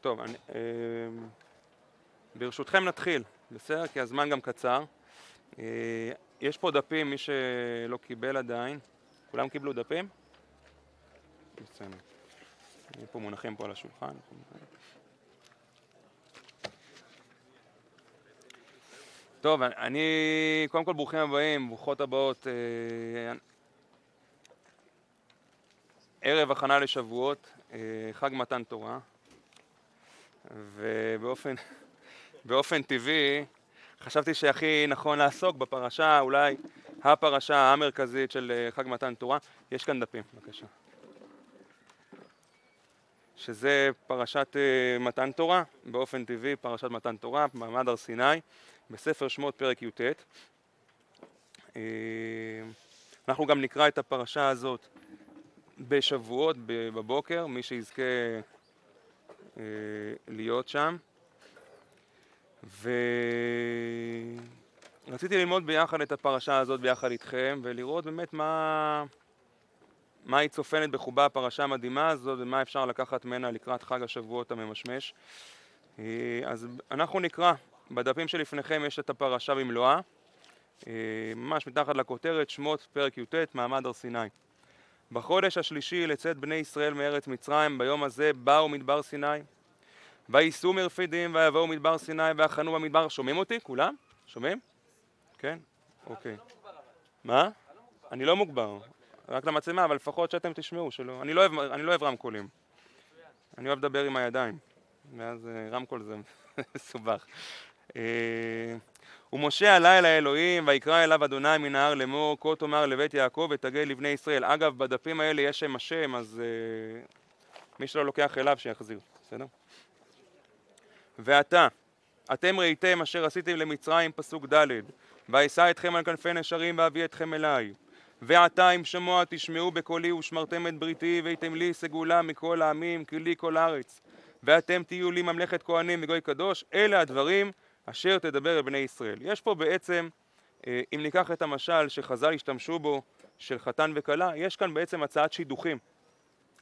טוב, אני, אמ, ברשותכם נתחיל, בסדר? כי הזמן גם קצר. אה, יש פה דפים, מי שלא קיבל עדיין. כולם קיבלו דפים? בסדר. פה מונחים פה על השולחן. טוב, אני, קודם כל ברוכים הבאים, ברוכות הבאות. אה, ערב הכנה לשבועות, אה, חג מתן תורה. ובאופן טבעי חשבתי שהכי נכון לעסוק בפרשה, אולי הפרשה המרכזית של אה, חג מתן תורה. יש כאן דפים, בבקשה. שזה פרשת אה, מתן תורה, באופן טבעי פרשת מתן תורה, מעמד הר סיני, בספר שמות פרק י"ט. אה, אנחנו גם נקרא את הפרשה הזאת בשבועות בבוקר, מי שיזכה אה, להיות שם. ורציתי ללמוד ביחד את הפרשה הזאת ביחד איתכם, ולראות באמת מה, מה היא צופנת בחובה הפרשה המדהימה הזאת, ומה אפשר לקחת ממנה לקראת חג השבועות הממשמש. אה, אז אנחנו נקרא, בדפים שלפניכם יש את הפרשה במלואה, אה, ממש מתחת לכותרת, שמות פרק י"ט, מעמד הר סיני. בחודש השלישי לצאת בני ישראל מארץ מצרים, ביום הזה באו מדבר סיני. וייסעו מרפידים ויבואו מדבר סיני ויחנו במדבר. שומעים אותי כולם? שומעים? כן? אוקיי. מה? אני לא מוגבר, רק למצלמה, אבל לפחות שאתם תשמעו שלא. אני לא אוהב, אני לא אוהב רמקולים. אני אוהב לדבר עם הידיים, ואז אה, רמקול זה מסובך. אה, ומשה עלה אל האלוהים, ויקרא אליו אדוני מן ההר לאמור, כה תאמר לבית יעקב ותגל לבני ישראל. אגב, בדפים האלה יש שם השם, אז uh, מי שלא לוקח אליו שיחזיר, בסדר? ועתה, אתם ראיתם אשר עשיתם למצרים, פסוק ד', ואשא אתכם על כנפי נשרים ואביא אתכם אליי. ועתה אם שמוע תשמעו בקולי ושמרתם את בריתי והייתם לי סגולה מכל העמים כי לי כל הארץ ואתם תהיו לי ממלכת כהנים וגוי קדוש אלה הדברים אשר תדבר אל בני ישראל. יש פה בעצם, אה, אם ניקח את המשל שחז"ל השתמשו בו, של חתן וכלה, יש כאן בעצם הצעת שידוכים.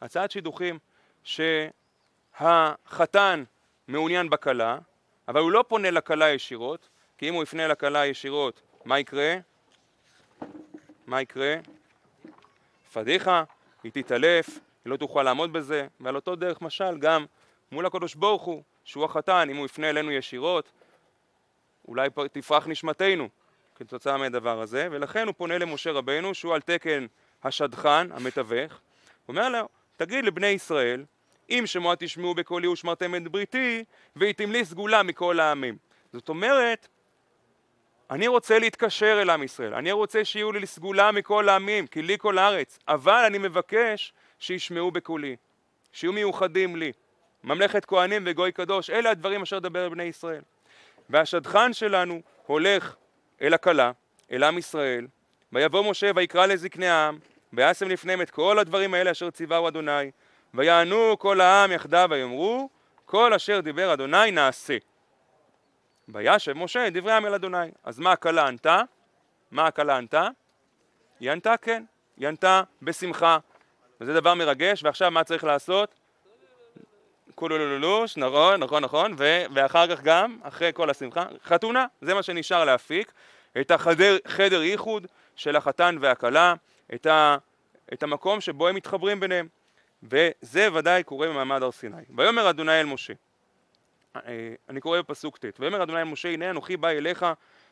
הצעת שידוכים שהחתן מעוניין בכלה, אבל הוא לא פונה לכלה ישירות, כי אם הוא יפנה לכלה ישירות, מה יקרה? מה יקרה? פדיחה, היא תתעלף, היא לא תוכל לעמוד בזה, ועל אותו דרך משל גם מול הקדוש ברוך הוא, שהוא החתן, אם הוא יפנה אלינו ישירות, אולי תפרח נשמתנו כתוצאה מהדבר הזה, ולכן הוא פונה למשה רבנו שהוא על תקן השדכן, המתווך, הוא אומר לו, תגיד לבני ישראל, אם שמוע תשמעו בקולי ושמרתם את בריתי, והייתם לי סגולה מכל העמים. זאת אומרת, אני רוצה להתקשר אל עם ישראל, אני רוצה שיהיו לי סגולה מכל העמים, כי לי כל הארץ, אבל אני מבקש שישמעו בקולי, שיהיו מיוחדים לי. ממלכת כהנים וגוי קדוש, אלה הדברים אשר דבר בני ישראל. והשדכן שלנו הולך אל הכלה, אל עם ישראל, ויבוא משה ויקרא לזקני העם, וישם לפניהם את כל הדברים האלה אשר ציווהו אדוני, ויענו כל העם יחדיו ויאמרו, כל אשר דיבר אדוני נעשה. וישב משה את דברי העם אל אדוני. אז מה הכלה ענתה? מה הכלה ענתה? היא ענתה כן, היא ענתה בשמחה. וזה דבר מרגש, ועכשיו מה צריך לעשות? קולולולוש, נכון, נכון, נכון, ו- ואחר כך גם, אחרי כל השמחה, חתונה, זה מה שנשאר להפיק, את החדר ייחוד של החתן והכלה, את, ה- את המקום שבו הם מתחברים ביניהם, וזה ודאי קורה במעמד הר סיני. ויאמר אדוני אל משה, אה, אני קורא בפסוק ט', ויאמר אדוני אל משה, הנה אנוכי בא אליך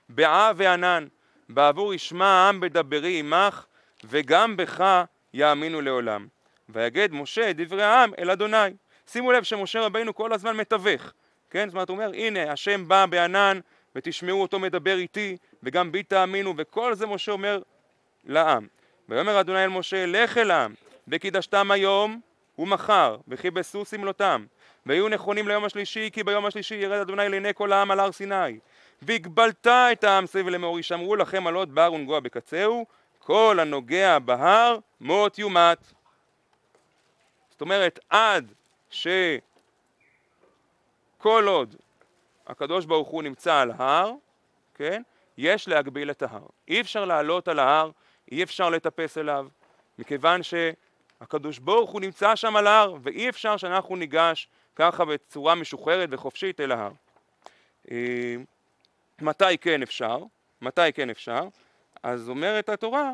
בעה וענן, בעבור ישמע העם בדברי עמך, וגם בך יאמינו לעולם. ויגד משה דברי העם אל אדוני. שימו לב שמשה רבינו כל הזמן מתווך, כן? זאת אומרת, הוא אומר, הנה, השם בא בענן, ותשמעו אותו מדבר איתי, וגם בי תאמינו, וכל זה משה אומר לעם. ויאמר אדוני אל משה, לך אל העם, וקידשתם היום ומחר, וכי וכיבסו סמלותם, ויהיו נכונים ליום השלישי, כי ביום השלישי ירד אדוני לעיני כל העם על הר סיני. והגבלת את העם סביב לאמור, ישמרו לכם עלות בהר ונגוע בקצהו, כל הנוגע בהר מות יומת. זאת אומרת, עד שכל עוד הקדוש ברוך הוא נמצא על ההר, כן? יש להגביל את ההר. אי אפשר לעלות על ההר, אי אפשר לטפס אליו, מכיוון שהקדוש ברוך הוא נמצא שם על ההר, ואי אפשר שאנחנו ניגש ככה בצורה משוחררת וחופשית אל ההר. אמ, מתי כן אפשר? מתי כן אפשר? אז אומרת התורה,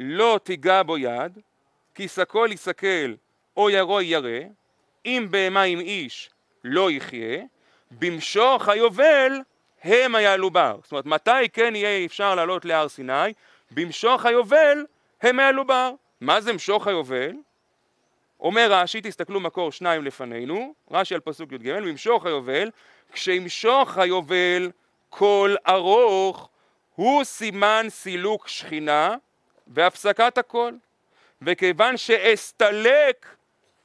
לא תיגע בו יד, כי שקול יסכל או ירו ירא, אם בהמה עם איש לא יחיה, במשוך היובל המה יעלו בהר. זאת אומרת, מתי כן יהיה אפשר לעלות להר סיני? במשוך היובל המה יעלו בהר. מה זה משוך היובל? אומר רש"י, תסתכלו מקור שניים לפנינו, רש"י על פסוק י"ג, ממשוך היובל, כשימשוך היובל כל ארוך הוא סימן סילוק שכינה והפסקת הכל. וכיוון שאסתלק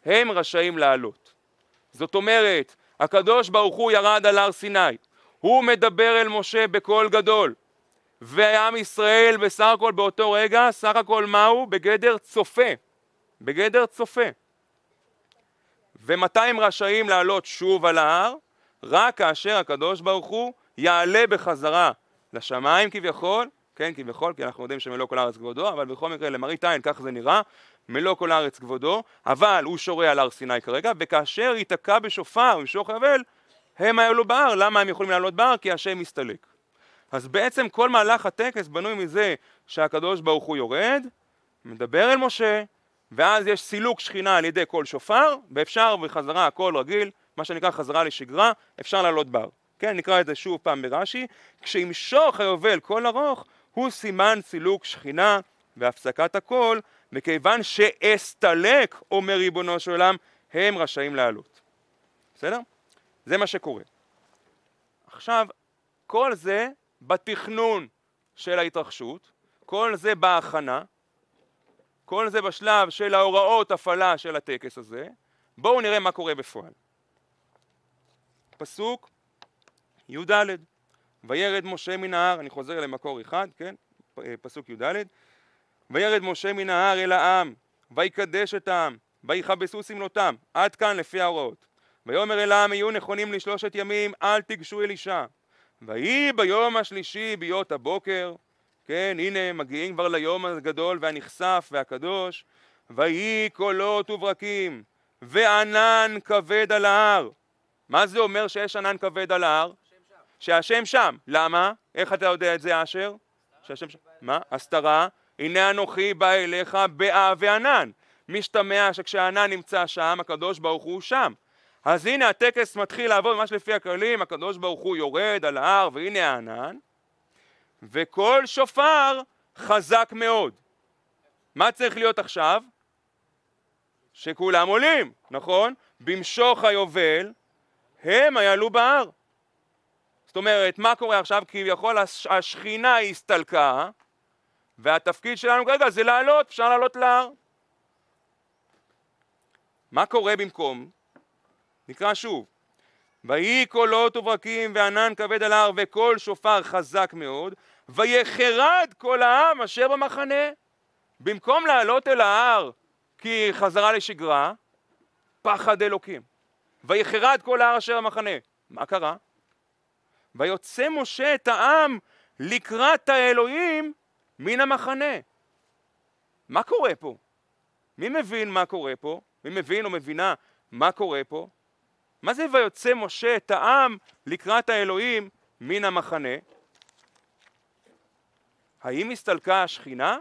הם רשאים לעלות. זאת אומרת, הקדוש ברוך הוא ירד על הר סיני, הוא מדבר אל משה בקול גדול, ועם ישראל בסך הכל באותו רגע, סך הכל מה הוא? בגדר צופה, בגדר צופה. ומתי הם רשאים לעלות שוב על ההר? רק כאשר הקדוש ברוך הוא יעלה בחזרה לשמיים כביכול, כן כביכול, כי אנחנו יודעים שמלוא כל הארץ כבודו, אבל בכל מקרה למראית עין כך זה נראה, מלוא כל הארץ כבודו, אבל הוא שורה על הר סיני כרגע, וכאשר ייתקע בשופר ובשוך הבל, הם היו לו בהר, למה הם יכולים לעלות בהר? כי השם מסתלק. אז בעצם כל מהלך הטקס בנוי מזה שהקדוש ברוך הוא יורד, מדבר אל משה, ואז יש סילוק שכינה על ידי כל שופר, ואפשר בחזרה הכל רגיל, מה שנקרא חזרה לשגרה, אפשר לעלות בר. כן, נקרא את זה שוב פעם ברש"י, כשימשוך היובל כל ארוך, הוא סימן סילוק שכינה והפסקת הכל מכיוון שאסתלק, אומר ריבונו של עולם, הם רשאים לעלות. בסדר? זה מה שקורה. עכשיו, כל זה בתכנון של ההתרחשות, כל זה בהכנה, כל זה בשלב של ההוראות הפעלה של הטקס הזה. בואו נראה מה קורה בפועל. פסוק י"ד: וירד משה מן ההר, אני חוזר למקור אחד, כן? פסוק י"ד: וירד משה מן ההר אל העם, ויקדש את העם, ויכבסו סמלותם, עד כאן לפי ההוראות. ויאמר אל העם יהיו נכונים לשלושת ימים, אל תיגשו אלישע. ויהי ביום השלישי ביות הבוקר, כן, הנה מגיעים כבר ליום הגדול והנכסף והקדוש, ויהי קולות וברקים, וענן כבד על ההר. מה זה אומר שיש ענן כבד על ההר? שהשם שם. למה? איך אתה יודע את זה, אשר? שהשם שם. מה? הסתרה. הנה אנוכי בא אליך באה וענן. משתמע שכשהענן נמצא שם, הקדוש ברוך הוא שם. אז הנה הטקס מתחיל לעבוד ממש לפי הכללים, הקדוש ברוך הוא יורד על ההר והנה הענן, וכל שופר חזק מאוד. מה צריך להיות עכשיו? שכולם עולים, נכון? במשוך היובל, הם יעלו בהר. זאת אומרת, מה קורה עכשיו? כביכול השכינה הסתלקה, והתפקיד שלנו כרגע זה לעלות, אפשר לעלות להר. מה קורה במקום? נקרא שוב. ויהי קולות וברקים וענן כבד על ההר וקול שופר חזק מאוד, ויחרד כל העם אשר במחנה. במקום לעלות אל ההר כי חזרה לשגרה, פחד אלוקים. ויחרד כל ההר אשר במחנה. מה קרה? ויוצא משה את העם לקראת האלוהים מן המחנה. מה קורה פה? מי מבין מה קורה פה? מי מבין או מבינה מה קורה פה? מה זה ויוצא משה את העם לקראת האלוהים מן המחנה? האם הסתלקה השכינה?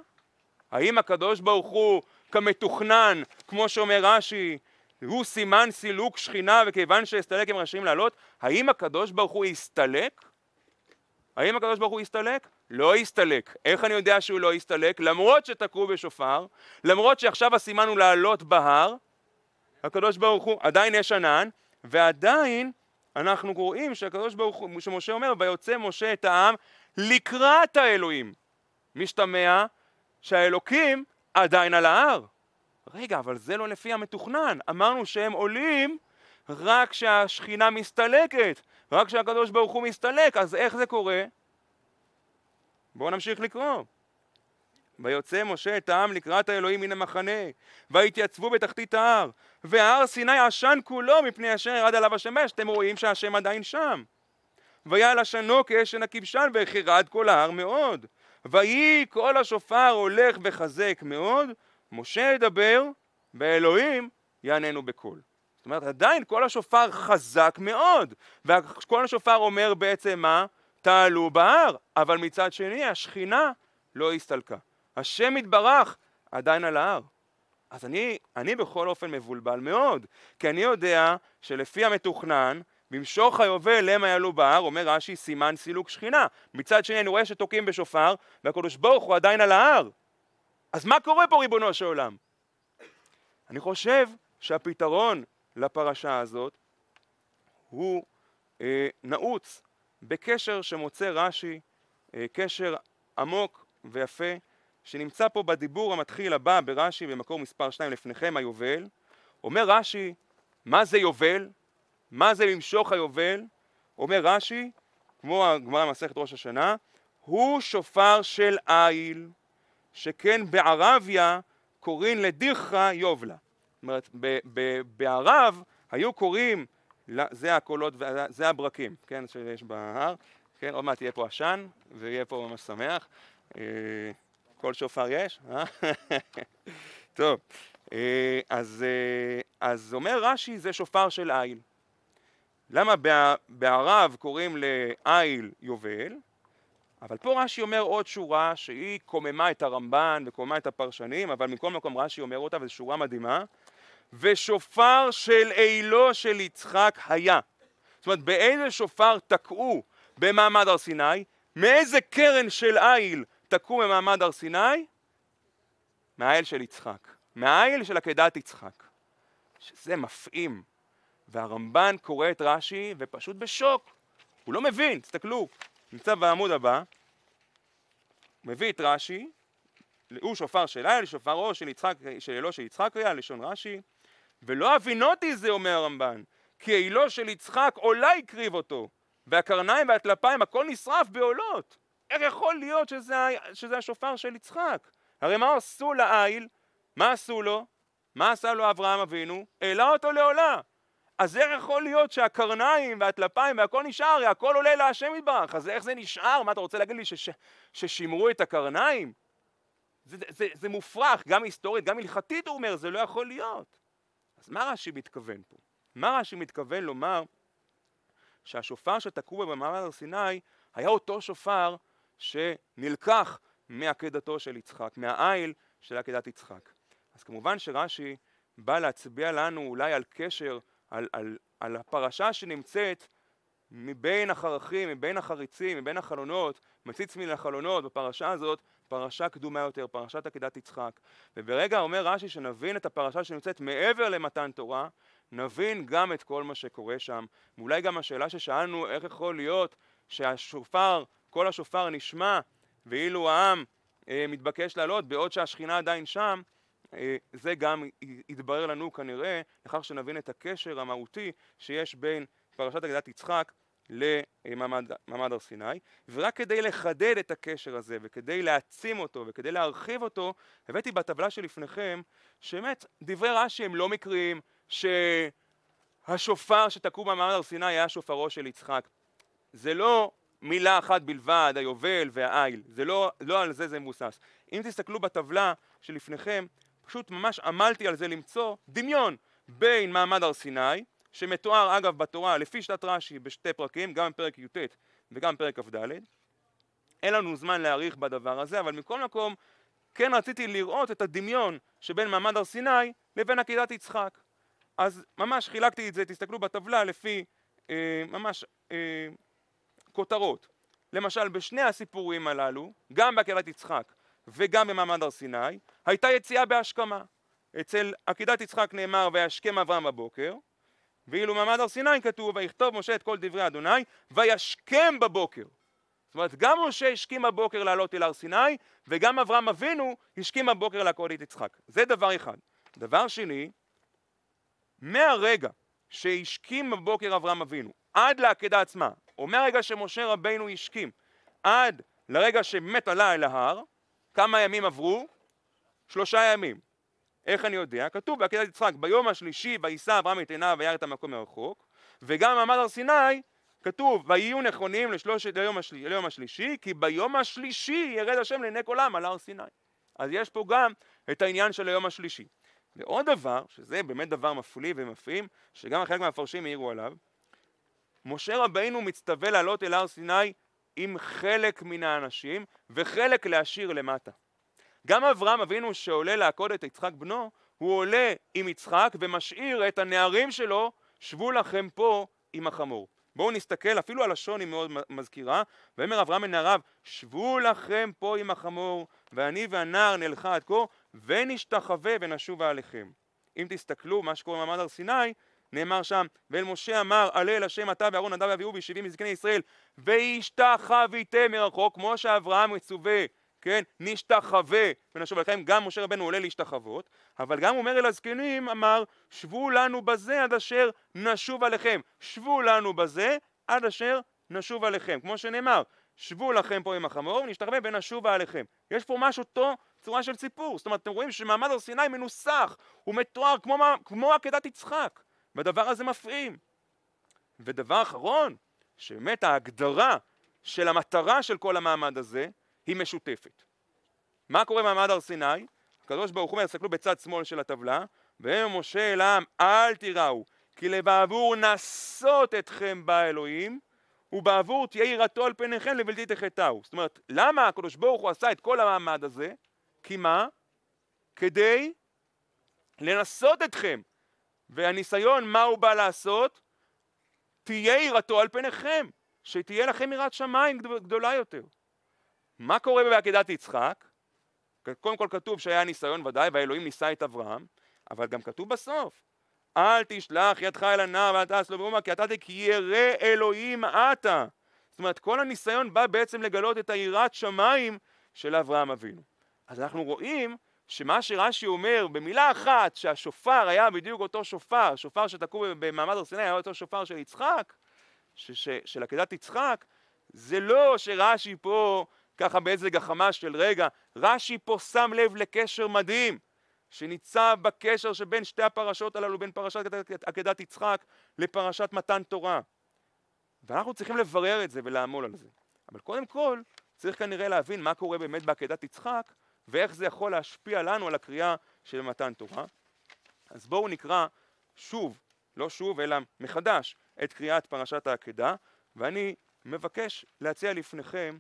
האם הקדוש ברוך הוא כמתוכנן, כמו שאומר רש"י, הוא סימן סילוק שכינה וכיוון שהסתלק הם רשאים לעלות? האם הקדוש ברוך הוא הסתלק? האם הקדוש ברוך הוא הסתלק? לא הסתלק. איך אני יודע שהוא לא הסתלק? למרות שתקעו בשופר, למרות שעכשיו הסימן הוא לעלות בהר, הקדוש ברוך הוא, עדיין יש ענן, ועדיין אנחנו רואים שהקדוש ברוך הוא, שמשה אומר, ויוצא משה את העם לקראת האלוהים. משתמע שהאלוקים עדיין על ההר. רגע, אבל זה לא לפי המתוכנן. אמרנו שהם עולים רק כשהשכינה מסתלקת, רק כשהקדוש ברוך הוא מסתלק, אז איך זה קורה? בואו נמשיך לקרוא. ויוצא משה את העם לקראת האלוהים מן המחנה, ויתייצבו בתחתית ההר, והר סיני עשן כולו מפני אשר ירד עליו השמש. אתם רואים שהשם עדיין שם. ויעל עשנו כאשן הכבשן, וחירד כל ההר מאוד. ויהי כל השופר הולך וחזק מאוד, משה ידבר, ואלוהים יעננו בקול. זאת אומרת, עדיין כל השופר חזק מאוד, וכל השופר אומר בעצם מה? תעלו בהר, אבל מצד שני השכינה לא הסתלקה. השם יתברך עדיין על ההר. אז אני, אני בכל אופן מבולבל מאוד, כי אני יודע שלפי המתוכנן, במשוך היובל הם יעלו בהר, אומר רש"י, סימן סילוק שכינה. מצד שני אני רואה שתוקעים בשופר, והקדוש ברוך הוא עדיין על ההר. אז מה קורה פה ריבונו של עולם? אני חושב שהפתרון לפרשה הזאת הוא אה, נעוץ בקשר שמוצא רש"י, אה, קשר עמוק ויפה, שנמצא פה בדיבור המתחיל הבא ברש"י במקור מספר 2 לפניכם, היובל. אומר רש"י, מה זה יובל? מה זה למשוך היובל? אומר רש"י, כמו הגמרא במסכת ראש השנה, הוא שופר של איל, שכן בערביה קוראים לדירחה יובלה. זאת אומרת, בערב היו קוראים זה הקולות, זה הברקים, כן, שיש בהר, כן, עוד מעט יהיה פה עשן, ויהיה פה ממש שמח. אה, כל שופר יש, אה? טוב, אה, אז, אה, אז אומר רש"י זה שופר של איל. למה בערב קוראים לאיל יובל? אבל פה רש"י אומר עוד שורה שהיא קוממה את הרמב"ן וקוממה את הפרשנים, אבל מכל מקום רש"י אומר אותה, וזו שורה מדהימה. ושופר של אילו של יצחק היה. זאת אומרת, באיזה שופר תקעו במעמד הר סיני? מאיזה קרן של איל תקעו במעמד הר סיני? מהאיל של יצחק. מהאיל של עקדת יצחק. שזה מפעים. והרמב"ן קורא את רש"י ופשוט בשוק. הוא לא מבין, תסתכלו. נמצא בעמוד הבא, מביא את רש"י, הוא שופר של איל, שופרו של יצחק, של אלו של יצחק היה, לשון רש"י. ולא הבינותי זה, אומר הרמב"ן, כי אילו של יצחק עולה הקריב אותו, והקרניים והטלפיים הכל נשרף בעולות. איך יכול להיות שזה, שזה השופר של יצחק? הרי מה עשו לעיל? מה עשו לו? מה עשה לו אברהם אבינו? העלה אותו לעולה. אז איך יכול להיות שהקרניים והטלפיים והכל נשאר, הכל עולה להשם יתברך, אז איך זה נשאר? מה אתה רוצה להגיד לי, שש, ששימרו את הקרניים? זה, זה, זה מופרך, גם היסטורית, גם הלכתית, הוא אומר, זה לא יכול להיות. אז מה רש"י מתכוון פה? מה רש"י מתכוון לומר שהשופר שתקעו במעמד הר סיני היה אותו שופר שנלקח מעקדתו של יצחק, מהעיל של עקדת יצחק. אז כמובן שרש"י בא להצביע לנו אולי על קשר, על, על, על הפרשה שנמצאת מבין החרכים, מבין החריצים, מבין החלונות, מציץ מן החלונות בפרשה הזאת, פרשה קדומה יותר, פרשת עקידת יצחק. וברגע אומר רש"י שנבין את הפרשה שנמצאת מעבר למתן תורה, נבין גם את כל מה שקורה שם. ואולי גם השאלה ששאלנו, איך יכול להיות שהשופר, כל השופר נשמע, ואילו העם אה, מתבקש לעלות בעוד שהשכינה עדיין שם, אה, זה גם יתברר לנו כנראה, לכך שנבין את הקשר המהותי שיש בין פרשת אגדת יצחק למעמד הר סיני, ורק כדי לחדד את הקשר הזה וכדי להעצים אותו וכדי להרחיב אותו, הבאתי בטבלה שלפניכם, שבאמת דברי רש"י הם לא מקריים שהשופר שתקעו במעמד הר סיני היה שופרו של יצחק. זה לא מילה אחת בלבד, היובל והעיל, זה לא, לא על זה זה מבוסס. אם תסתכלו בטבלה שלפניכם, פשוט ממש עמלתי על זה למצוא דמיון בין מעמד הר סיני שמתואר אגב בתורה לפי שיטת רש"י בשתי פרקים, גם פרק י"ט וגם פרק כ"ד. אין לנו זמן להאריך בדבר הזה, אבל מכל מקום כן רציתי לראות את הדמיון שבין מעמד הר סיני לבין עקידת יצחק. אז ממש חילקתי את זה, תסתכלו בטבלה לפי אה, ממש אה, כותרות. למשל, בשני הסיפורים הללו, גם בעקידת יצחק וגם במעמד הר סיני, הייתה יציאה בהשכמה. אצל עקידת יצחק נאמר וישכם אברהם בבוקר, ואילו מעמד הר סיני כתוב, ויכתוב משה את כל דברי אדוני, וישכם בבוקר. זאת אומרת, גם משה השכים בבוקר לעלות אל הר סיני, וגם אברהם אבינו השכים בבוקר לעקוד את יצחק. זה דבר אחד. דבר שני, מהרגע שהשכים בבוקר אברהם אבינו, עד לעקדה עצמה, או מהרגע שמשה רבינו השכים, עד לרגע שמת עלה אל ההר, כמה ימים עברו? שלושה ימים. איך אני יודע? כתוב בעקדת יצחק, ביום השלישי ויישא אברהם את עיניו וירא את המקום מרחוק, וגם במעמד הר סיני כתוב, ויהיו נכונים לשלושת ליום, השל... ליום השלישי, כי ביום השלישי ירד השם לעיני כל העם על הר סיני. אז יש פה גם את העניין של היום השלישי. ועוד דבר, שזה באמת דבר מפליא ומפעים, שגם חלק מהמפרשים העירו עליו, משה רבינו מצטווה לעלות אל הר סיני עם חלק מן האנשים וחלק להשאיר למטה. גם אברהם אבינו שעולה לעקוד את יצחק בנו, הוא עולה עם יצחק ומשאיר את הנערים שלו, שבו לכם פה עם החמור. בואו נסתכל, אפילו הלשון היא מאוד מזכירה, ואומר אברהם אל נעריו, שבו לכם פה עם החמור, ואני והנער נלכה עד כה, ונשתחווה ונשובה עליכם. אם תסתכלו, מה שקורה במעמד הר סיני, נאמר שם, ואל משה אמר, עלה אל השם אתה ואהרון נדב ואביהו בשבעים מזקני ישראל, וישתחוויתם מרחוק, כמו שאברהם מצווה כן, נשתחווה ונשוב אליכם, גם משה רבנו עולה להשתחוות, אבל גם אומר אל הזקנים, אמר, שבו לנו בזה עד אשר נשוב עליכם, שבו לנו בזה עד אשר נשוב עליכם, כמו שנאמר, שבו לכם פה עם החמור ונשתחווה ונשוב עליכם. יש פה משהו אותו צורה של סיפור, זאת אומרת, אתם רואים שמעמד הר סיני מנוסח, הוא מתואר כמו, כמו עקדת יצחק, והדבר הזה מפעים. ודבר אחרון, שבאמת ההגדרה של המטרה של כל המעמד הזה, היא משותפת. מה קורה במעמד הר סיני? הקדוש ברוך הוא אומר, תסתכלו בצד שמאל של הטבלה, משה אל העם, אל תיראו, כי לבעבור נסות אתכם בא אלוהים, ובעבור תהיה יראתו על פניכם לבלתי תחטאו. זאת אומרת, למה הקדוש ברוך הוא עשה את כל המעמד הזה? כי מה? כדי לנסות אתכם. והניסיון, מה הוא בא לעשות? תהיה יראתו על פניכם, שתהיה לכם יראת שמיים גדולה יותר. מה קורה בעקדת יצחק? קודם כל כתוב שהיה ניסיון ודאי, והאלוהים ניסה את אברהם, אבל גם כתוב בסוף, אל תשלח ידך אל הנער ואל תעש לו באומה, כי אתה תקיירא אלוהים עתה. זאת אומרת, כל הניסיון בא בעצם לגלות את היראת שמיים של אברהם אבינו. אז אנחנו רואים שמה שרש"י אומר במילה אחת, שהשופר היה בדיוק אותו שופר, שופר שתקעו במעמד הר סיני היה אותו שופר של יצחק, ש- ש- של עקדת יצחק, זה לא שרש"י פה ככה באיזה גחמה של רגע, רש"י פה שם לב לקשר מדהים שניצב בקשר שבין שתי הפרשות הללו, בין פרשת עקדת יצחק לפרשת מתן תורה. ואנחנו צריכים לברר את זה ולעמול על זה. אבל קודם כל, צריך כנראה להבין מה קורה באמת בעקדת יצחק, ואיך זה יכול להשפיע לנו על הקריאה של מתן תורה. אז בואו נקרא שוב, לא שוב, אלא מחדש, את קריאת פרשת העקדה, ואני מבקש להציע לפניכם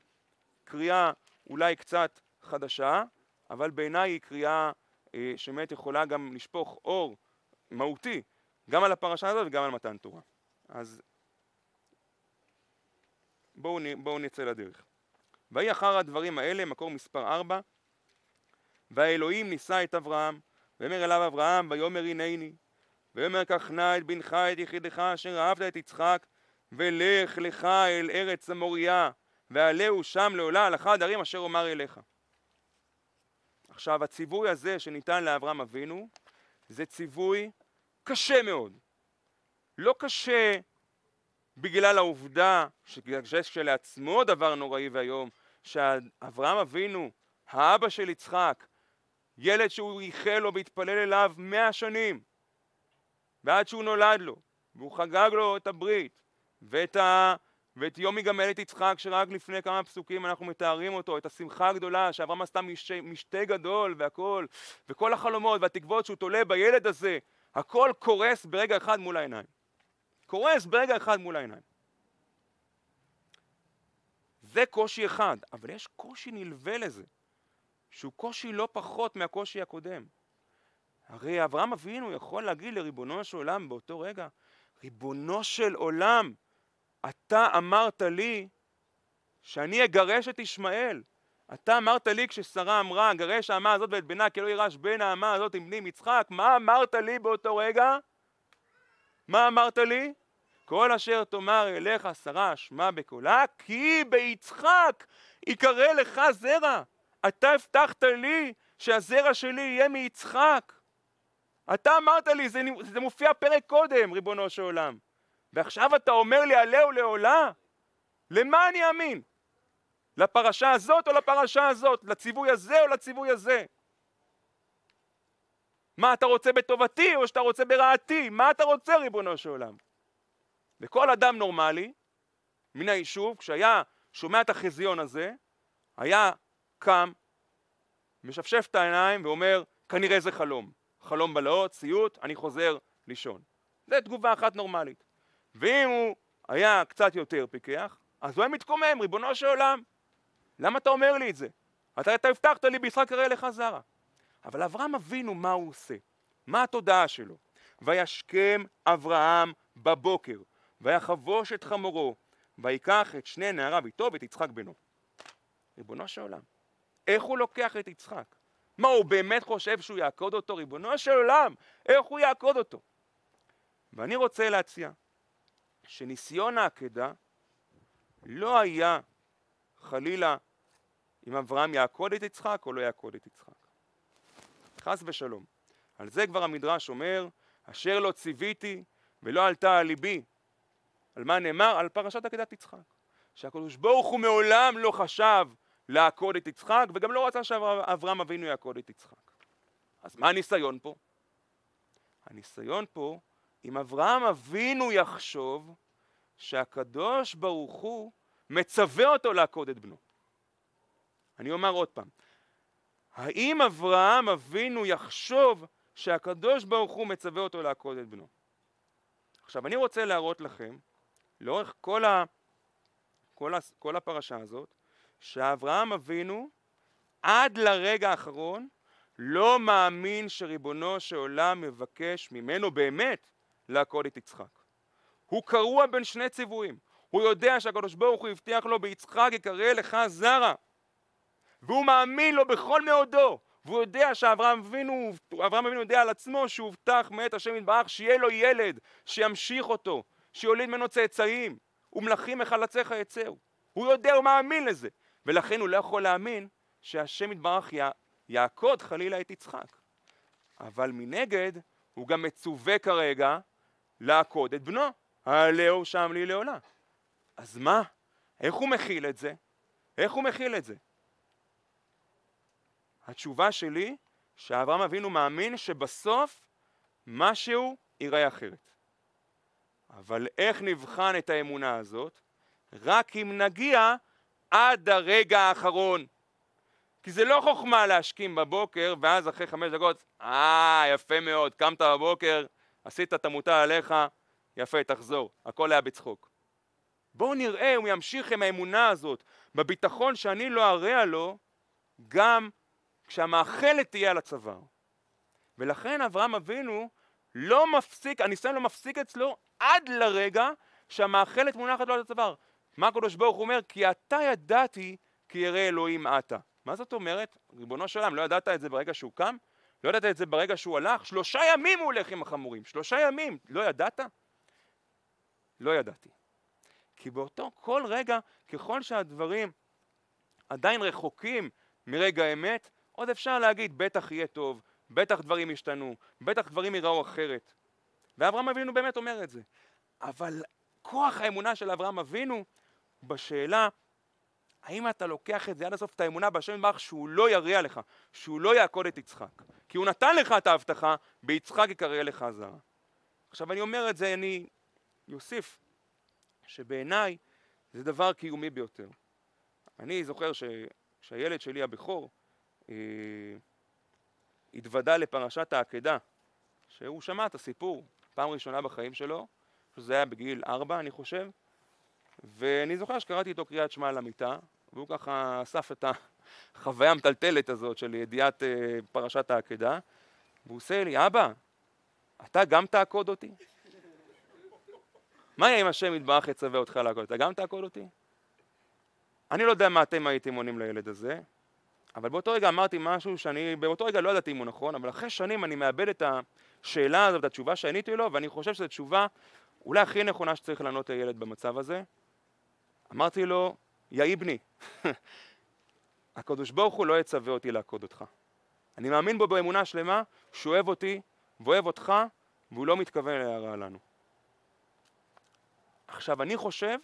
קריאה אולי קצת חדשה, אבל בעיניי היא קריאה אה, שבאמת יכולה גם לשפוך אור מהותי גם על הפרשה הזאת וגם על מתן תורה. אז בואו, נ, בואו נצא לדרך. ויהי אחר הדברים האלה, מקור מספר 4, והאלוהים נישא את אברהם, ויאמר אליו אברהם, ויאמר הנני, ויאמר כך נא את בנך את יחידך אשר אהבת את יצחק, ולך לך אל ארץ המוריה, ועלהו שם לעולה על אחד ערים אשר אומר אליך. עכשיו, הציווי הזה שניתן לאברהם אבינו, זה ציווי קשה מאוד. לא קשה בגלל העובדה שיש כשלעצמו דבר נוראי ואיום, שאברהם אבינו, האבא של יצחק, ילד שהוא ייחל לו והתפלל אליו מאה שנים, ועד שהוא נולד לו, והוא חגג לו את הברית ואת ה... ואת יום יגמל את יצחק, שרק לפני כמה פסוקים אנחנו מתארים אותו, את השמחה הגדולה שאברהם עשתה משתה, משתה גדול והכל, וכל החלומות והתקוות שהוא תולה בילד הזה, הכל קורס ברגע אחד מול העיניים. קורס ברגע אחד מול העיניים. זה קושי אחד, אבל יש קושי נלווה לזה, שהוא קושי לא פחות מהקושי הקודם. הרי אברהם אבינו יכול להגיד לריבונו של עולם באותו רגע, ריבונו של עולם, אתה אמרת לי שאני אגרש את ישמעאל. אתה אמרת לי כששרה אמרה, גרש האמה הזאת ואת בנה, כי לא יירש בן האמה הזאת עם בני מצחק, מה אמרת לי באותו רגע? מה אמרת לי? כל אשר תאמר אליך שרה אשמע בקולה, כי ביצחק יקרא לך זרע. אתה הבטחת לי שהזרע שלי יהיה מיצחק. אתה אמרת לי, זה, זה מופיע פרק קודם, ריבונו של עולם. ועכשיו אתה אומר לי עליהו לעולה? למה אני אאמין? לפרשה הזאת או לפרשה הזאת? לציווי הזה או לציווי הזה? מה אתה רוצה בטובתי או שאתה רוצה ברעתי? מה אתה רוצה ריבונו של עולם? וכל אדם נורמלי מן היישוב, כשהיה שומע את החזיון הזה, היה קם, משפשף את העיניים ואומר, כנראה זה חלום. חלום בלהות, סיוט, אני חוזר לישון. זו תגובה אחת נורמלית. ואם הוא היה קצת יותר פיקח, אז הוא היה מתקומם, ריבונו של עולם, למה אתה אומר לי את זה? אתה, אתה הבטחת לי ביצחק הרי לך זרה. אבל אברהם אבינו מה הוא עושה, מה התודעה שלו. וישכם אברהם בבוקר, ויחבוש את חמורו, ויקח את שני נעריו איתו ואת יצחק בנו. ריבונו של עולם, איך הוא לוקח את יצחק? מה, הוא באמת חושב שהוא יעקוד אותו? ריבונו של עולם, איך הוא יעקוד אותו? ואני רוצה להציע שניסיון העקדה לא היה חלילה אם אברהם יעקוד את יצחק או לא יעקוד את יצחק. חס ושלום. על זה כבר המדרש אומר, אשר לא ציוויתי ולא עלתה על ליבי. על מה נאמר? על פרשת עקדת יצחק. שהקדוש ברוך הוא מעולם לא חשב לעקוד את יצחק, וגם לא רצה שאברהם אבינו יעקוד את יצחק. אז מה הניסיון פה? הניסיון פה אם אברהם אבינו יחשוב שהקדוש ברוך הוא מצווה אותו לעקוד את בנו. אני אומר עוד פעם, האם אברהם אבינו יחשוב שהקדוש ברוך הוא מצווה אותו לעקוד את בנו? עכשיו, אני רוצה להראות לכם, לאורך כל, ה... כל, ה... כל הפרשה הזאת, שאברהם אבינו עד לרגע האחרון לא מאמין שריבונו של עולם מבקש ממנו באמת לעקוד את יצחק. הוא קרוע בין שני ציוויים. הוא יודע שהקדוש ברוך הוא הבטיח לו ביצחק יקרא לך זרע. והוא מאמין לו בכל מאודו. והוא יודע שאברהם אבינו, אברהם אבינו יודע על עצמו שהוא הובטח מאת השם יתברך שיהיה לו ילד שימשיך אותו, שיוליד ממנו צאצאים ומלכים מחלציך יצאו. הוא יודע, הוא מאמין לזה. ולכן הוא לא יכול להאמין שהשם יתברך יעקוד חלילה את יצחק. אבל מנגד, הוא גם מצווה כרגע לעקוד את בנו, הלאו שם לי לעולה. אז מה? איך הוא מכיל את זה? איך הוא מכיל את זה? התשובה שלי, שאברהם אבינו מאמין שבסוף משהו ייראה אחרת. אבל איך נבחן את האמונה הזאת? רק אם נגיע עד הרגע האחרון. כי זה לא חוכמה להשכים בבוקר, ואז אחרי חמש דקות, אה, יפה מאוד, קמת בבוקר, עשית את המוטל עליך, יפה, תחזור. הכל היה בצחוק. בואו נראה אם הוא ימשיך עם האמונה הזאת, בביטחון שאני לא ארע לו, גם כשהמאכלת תהיה על הצוואר. ולכן אברהם אבינו לא מפסיק, הניסיון לא מפסיק אצלו עד לרגע שהמאכלת מונחת לו על הצוואר. מה הקדוש ברוך הוא אומר? כי אתה ידעתי כי ירא אלוהים עתה. מה זאת אומרת? ריבונו של עולם, לא ידעת את זה ברגע שהוא קם? לא ידעת את זה ברגע שהוא הלך? שלושה ימים הוא הולך עם החמורים, שלושה ימים. לא ידעת? לא ידעתי. כי באותו כל רגע, ככל שהדברים עדיין רחוקים מרגע האמת, עוד אפשר להגיד, בטח יהיה טוב, בטח דברים ישתנו, בטח דברים ייראו אחרת. ואברהם אבינו באמת אומר את זה. אבל כוח האמונה של אברהם אבינו בשאלה האם אתה לוקח את זה עד הסוף, את האמונה בהשם יתברך, שהוא לא יריע לך, שהוא לא יעקוד את יצחק? כי הוא נתן לך את ההבטחה, ביצחק יקרא לך זר. עכשיו, אני אומר את זה, אני אוסיף, שבעיניי זה דבר קיומי ביותר. אני זוכר ש... שהילד שלי הבכור אה, התוודה לפרשת העקדה, שהוא שמע את הסיפור פעם ראשונה בחיים שלו, שזה היה בגיל ארבע, אני חושב, ואני זוכר שקראתי איתו קריאת שמע על המיטה, והוא ככה אסף את החוויה המטלטלת הזאת של ידיעת אה, פרשת העקדה, והוא עושה לי, אבא, אתה גם תעקוד אותי? מה יהיה אם השם יתברך יצווה אותך לעקוד? אתה גם תעקוד אותי? אני לא יודע מה אתם הייתם עונים לילד הזה, אבל באותו רגע אמרתי משהו שאני, באותו רגע לא ידעתי אם הוא נכון, אבל אחרי שנים אני מאבד את השאלה הזאת, את התשובה שעניתי לו, ואני חושב שזו תשובה אולי הכי נכונה שצריך לענות לילד במצב הזה. אמרתי לו, יא בני, הקדוש ברוך הוא לא יצווה אותי לעקוד אותך. אני מאמין בו באמונה שלמה, שהוא אוהב אותי ואוהב אותך, והוא לא מתכוון להערה לנו. עכשיו, אני חושב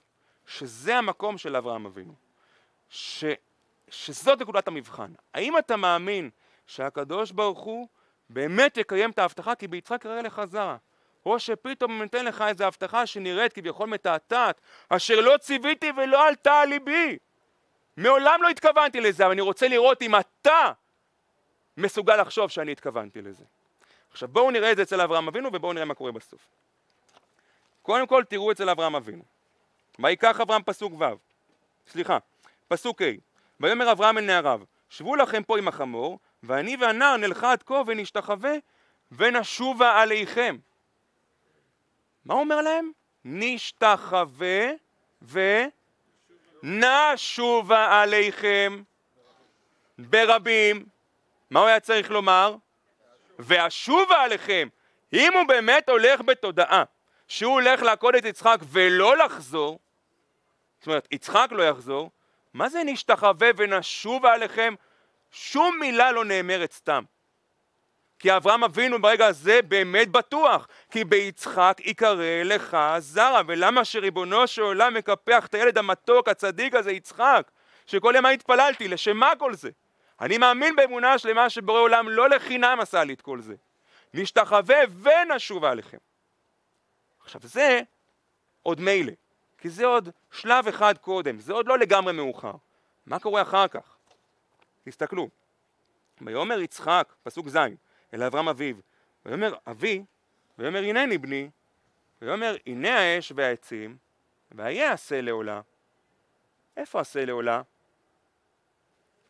שזה המקום של אברהם אבינו, ש, שזאת נקודת המבחן. האם אתה מאמין שהקדוש ברוך הוא באמת יקיים את ההבטחה, כי ביצחק יראה לך זרה? או שפתאום הוא נותן לך איזו הבטחה שנראית כביכול מתעתעת, אשר לא ציוויתי ולא עלתה על ליבי. מעולם לא התכוונתי לזה, אבל אני רוצה לראות אם אתה מסוגל לחשוב שאני התכוונתי לזה. עכשיו בואו נראה את זה אצל אברהם אבינו ובואו נראה מה קורה בסוף. קודם כל תראו אצל אברהם אבינו. ויקח אברהם פסוק ו', סליחה, פסוק ה', ויאמר אברהם אל נעריו, שבו לכם פה עם החמור, ואני והנער נלכה עד כה ונשתחווה ונשובה עליכם. מה הוא אומר להם? נשתחווה ונשובה עליכם ברבים. מה הוא היה צריך לומר? ואשובה עליכם. אם הוא באמת הולך בתודעה שהוא הולך לעקוד את יצחק ולא לחזור, זאת אומרת, יצחק לא יחזור, מה זה נשתחווה ונשובה עליכם? שום מילה לא נאמרת סתם. כי אברהם אבינו ברגע הזה באמת בטוח, כי ביצחק יקרא לך זרע, ולמה שריבונו של עולם מקפח את הילד המתוק, הצדיק הזה, יצחק, שכל ימי התפללתי, לשם מה כל זה? אני מאמין באמונה שלמה שבורא עולם לא לחינם עשה לי את כל זה. נשתחווה ונשוב עליכם. עכשיו זה עוד מילא, כי זה עוד שלב אחד קודם, זה עוד לא לגמרי מאוחר. מה קורה אחר כך? תסתכלו. ויאמר יצחק, פסוק ז' אל אברהם אביו. ויאמר אבי, ויאמר הנני בני, ויאמר הנה האש והעצים, והיה עשה לעולה. איפה עשה לעולה?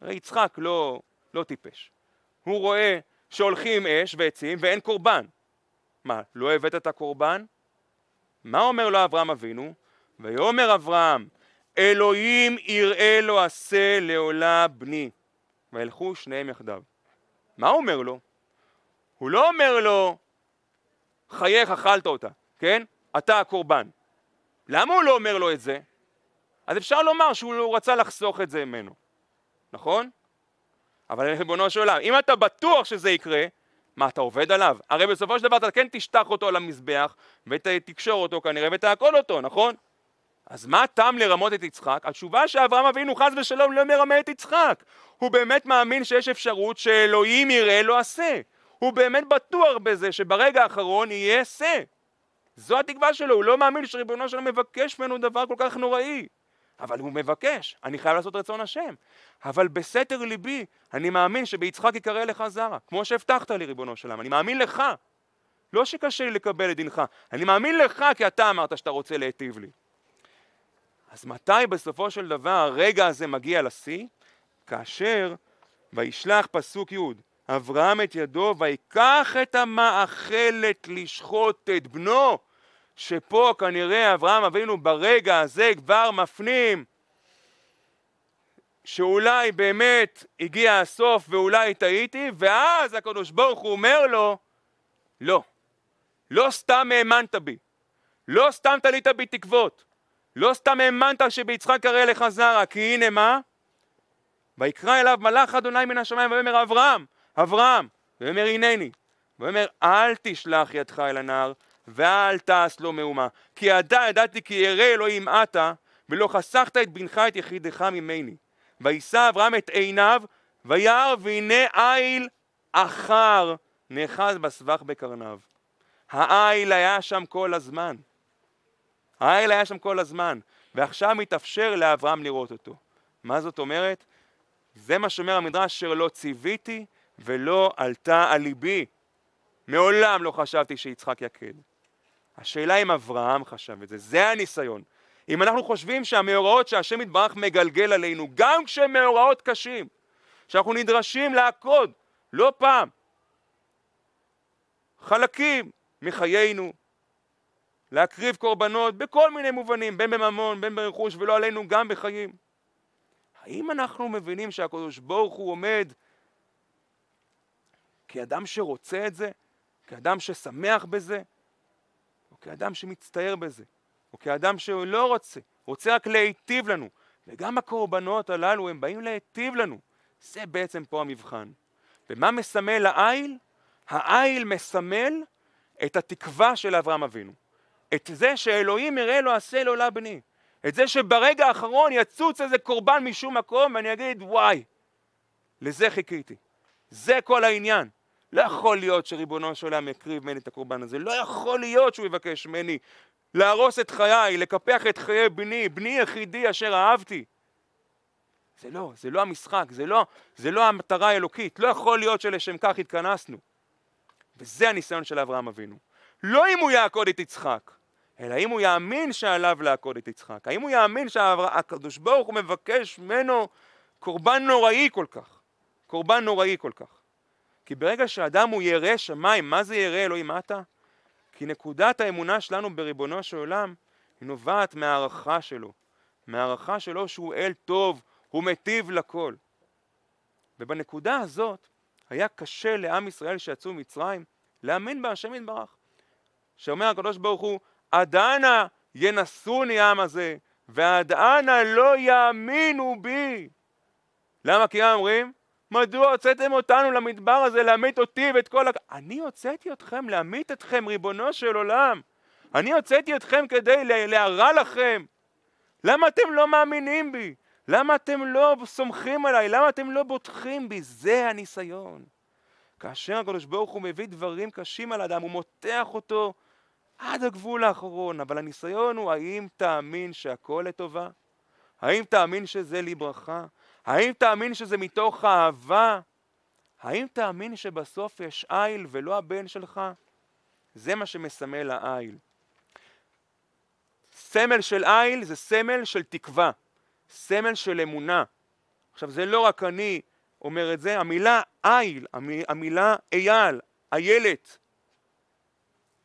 הרי יצחק לא, לא טיפש. הוא רואה שהולכים אש ועצים ואין קורבן. מה, לא הבאת את הקורבן? מה אומר לו אברהם אבינו? ויאמר אברהם, אלוהים יראה לו עשה לעולה בני. וילכו שניהם יחדיו. מה אומר לו? הוא לא אומר לו, חייך אכלת אותה, כן? אתה הקורבן. למה הוא לא אומר לו את זה? אז אפשר לומר שהוא לא רצה לחסוך את זה ממנו, נכון? אבל ריבונו של עולם, אם אתה בטוח שזה יקרה, מה, אתה עובד עליו? הרי בסופו של דבר אתה כן תשטח אותו על המזבח, ותקשור אותו כנראה, ותעקוד אותו, נכון? אז מה הטעם לרמות את יצחק? התשובה שאברהם אבינו חס ושלום לא מרמה את יצחק. הוא באמת מאמין שיש אפשרות שאלוהים יראה לו עשה. הוא באמת בטוח בזה שברגע האחרון יהיה שא. זו התקווה שלו, הוא לא מאמין שריבונו שלו מבקש ממנו דבר כל כך נוראי. אבל הוא מבקש, אני חייב לעשות רצון השם. אבל בסתר ליבי, אני מאמין שביצחק יקרא לך זרה, כמו שהבטחת לי, ריבונו שלם. אני מאמין לך. לא שקשה לי לקבל את דינך, אני מאמין לך כי אתה אמרת שאתה רוצה להיטיב לי. אז מתי בסופו של דבר הרגע הזה מגיע לשיא? כאשר וישלח פסוק י' אברהם את ידו ויקח את המאכלת לשחוט את בנו, שפה כנראה אברהם אבינו ברגע הזה כבר מפנים שאולי באמת הגיע הסוף ואולי טעיתי, ואז הקדוש ברוך הוא אומר לו, לא, לא סתם האמנת בי, לא סתם תלית בי תקוות, לא סתם האמנת שביצחק הרי לך זרה כי הנה מה? ויקרא אליו מלאך אדוני מן השמיים ויאמר אברהם, אברהם, ויאמר הנני, ויאמר אל תשלח ידך אל הנער, ואל תעש לו מאומה, כי עדה ידעתי כי ירא אלוהים עתה, ולא חסכת את בנך את יחידך ממני. וישא אברהם את עיניו, וירא והנה איל אחר נאחז בסבך בקרניו. האיל היה שם כל הזמן. האיל היה שם כל הזמן, ועכשיו מתאפשר לאברהם לראות אותו. מה זאת אומרת? זה מה שאומר המדרש, אשר לא ציוויתי ולא עלתה על ליבי. מעולם לא חשבתי שיצחק יקל. השאלה אם אברהם חשב את זה, זה הניסיון. אם אנחנו חושבים שהמאורעות שהשם יתברך מגלגל עלינו, גם כשהם מאורעות קשים, שאנחנו נדרשים לעקוד, לא פעם, חלקים מחיינו, להקריב קורבנות בכל מיני מובנים, בין בממון, בין ברכוש, ולא עלינו גם בחיים. האם אנחנו מבינים שהקדוש ברוך הוא עומד כאדם שרוצה את זה, כאדם ששמח בזה, או כאדם שמצטער בזה, או כאדם שלא רוצה, רוצה רק להיטיב לנו. וגם הקורבנות הללו הם באים להיטיב לנו. זה בעצם פה המבחן. ומה מסמל העיל? העיל מסמל את התקווה של אברהם אבינו. את זה שאלוהים יראה לו עשה לו לה בני. את זה שברגע האחרון יצוץ איזה קורבן משום מקום ואני אגיד וואי, לזה חיכיתי. זה כל העניין. לא יכול להיות שריבונו של עולם יקריב ממני את הקורבן הזה. לא יכול להיות שהוא יבקש ממני להרוס את חיי, לקפח את חיי בני, בני יחידי אשר אהבתי. זה לא, זה לא המשחק, זה לא, זה לא המטרה האלוקית. לא יכול להיות שלשם כך התכנסנו. וזה הניסיון של אברהם אבינו. לא אם הוא יעקוד את יצחק, אלא אם הוא יאמין שעליו לעקוד את יצחק. האם הוא יאמין שהקדוש ברוך הוא מבקש ממנו קורבן נוראי כל כך. קורבן נוראי כל כך. כי ברגע שאדם הוא ירא שמיים, מה זה ירא אלוהים? מטה? כי נקודת האמונה שלנו בריבונו של עולם היא נובעת מהערכה שלו. מהערכה שלו שהוא אל טוב, הוא מטיב לכל. ובנקודה הזאת היה קשה לעם ישראל שיצאו ממצרים להאמין בהשם יתברך. שאומר הקדוש ברוך הוא, עד אנה ינסוני העם הזה, ועד אנה לא יאמינו בי. למה? כי מה אומרים? מדוע הוצאתם אותנו למדבר הזה להמית אותי ואת כל ה... אני הוצאתי אתכם להמית אתכם, ריבונו של עולם. אני הוצאתי אתכם כדי להרע לכם. למה אתם לא מאמינים בי? למה אתם לא סומכים עליי? למה אתם לא בוטחים בי? זה הניסיון. כאשר הקדוש ברוך הוא מביא דברים קשים על אדם, הוא מותח אותו עד הגבול האחרון, אבל הניסיון הוא האם תאמין שהכל לטובה? האם תאמין שזה לברכה? האם תאמין שזה מתוך אהבה? האם תאמין שבסוף יש איל ולא הבן שלך? זה מה שמסמל האיל. סמל של איל זה סמל של תקווה, סמל של אמונה. עכשיו זה לא רק אני אומר את זה, המילה איל, המילה אייל, איילת.